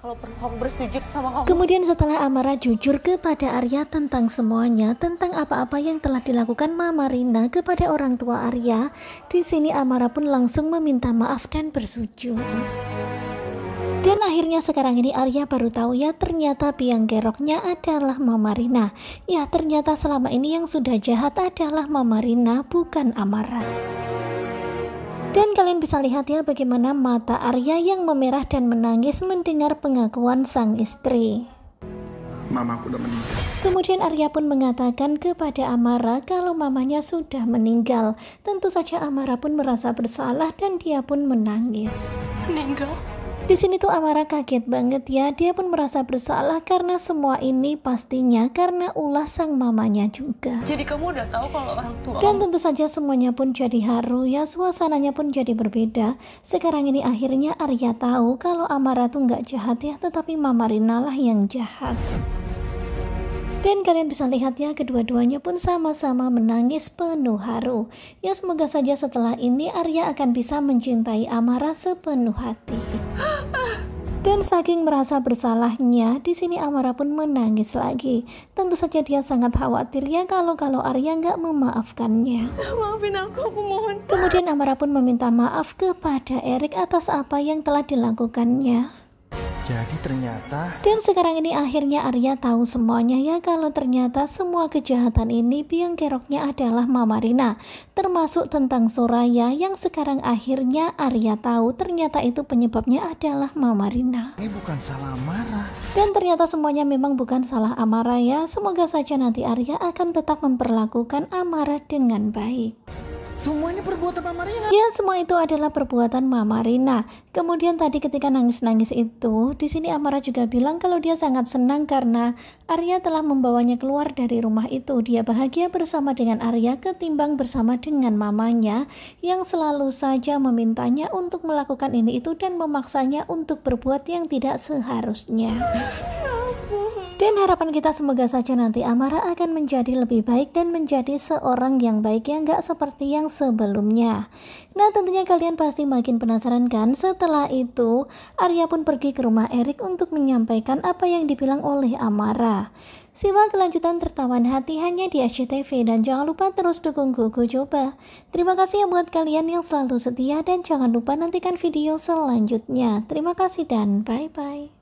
kalau kamu bersujud sama kamu. Kemudian setelah Amara jujur kepada Arya tentang semuanya, tentang apa-apa yang telah dilakukan Mama Rina kepada orang tua Arya, di sini Amara pun langsung meminta maaf dan bersujud. Dan akhirnya sekarang ini Arya baru tahu ya ternyata biang geroknya adalah Mama Rina. Ya ternyata selama ini yang sudah jahat adalah Mama Rina bukan Amara. Dan kalian bisa lihat ya bagaimana mata Arya yang memerah dan menangis mendengar pengakuan sang istri. aku udah meninggal. Kemudian Arya pun mengatakan kepada Amara kalau mamanya sudah meninggal. Tentu saja Amara pun merasa bersalah dan dia pun menangis. Meninggal? Di sini tuh Amara kaget banget ya, dia pun merasa bersalah karena semua ini pastinya karena ulah sang mamanya juga. Jadi kamu udah tahu kalau orang tua. Dan tentu saja semuanya pun jadi haru ya, suasananya pun jadi berbeda. Sekarang ini akhirnya Arya tahu kalau Amara tuh nggak jahat ya, tetapi Mama Rina lah yang jahat. Dan kalian bisa lihat ya kedua-duanya pun sama-sama menangis penuh haru. Ya semoga saja setelah ini Arya akan bisa mencintai Amara sepenuh hati. Dan saking merasa bersalahnya, di sini Amara pun menangis lagi. Tentu saja dia sangat khawatir ya kalau-kalau Arya nggak memaafkannya. Maafin aku, aku mohon. Kemudian Amara pun meminta maaf kepada Erik atas apa yang telah dilakukannya terjadi ternyata... Dan sekarang ini akhirnya Arya tahu semuanya ya kalau ternyata semua kejahatan ini biang keroknya adalah Mama Rina. Termasuk tentang Soraya yang sekarang akhirnya Arya tahu ternyata itu penyebabnya adalah Mama Rina. Ini bukan salah Amara. Dan ternyata semuanya memang bukan salah Amara ya. Semoga saja nanti Arya akan tetap memperlakukan Amara dengan baik. Semuanya perbuatan Mama Rina. Ya, semua itu adalah perbuatan Mama Rina. Kemudian tadi ketika nangis-nangis itu, di sini Amara juga bilang kalau dia sangat senang karena Arya telah membawanya keluar dari rumah itu. Dia bahagia bersama dengan Arya ketimbang bersama dengan mamanya yang selalu saja memintanya untuk melakukan ini itu dan memaksanya untuk berbuat yang tidak seharusnya. Dan harapan kita semoga saja nanti Amara akan menjadi lebih baik dan menjadi seorang yang baik yang gak seperti yang sebelumnya. Nah tentunya kalian pasti makin penasaran kan setelah itu Arya pun pergi ke rumah Erik untuk menyampaikan apa yang dibilang oleh Amara. Simak kelanjutan tertawan hati hanya di SCTV dan jangan lupa terus dukung Gogo Coba. Terima kasih ya buat kalian yang selalu setia dan jangan lupa nantikan video selanjutnya. Terima kasih dan bye-bye.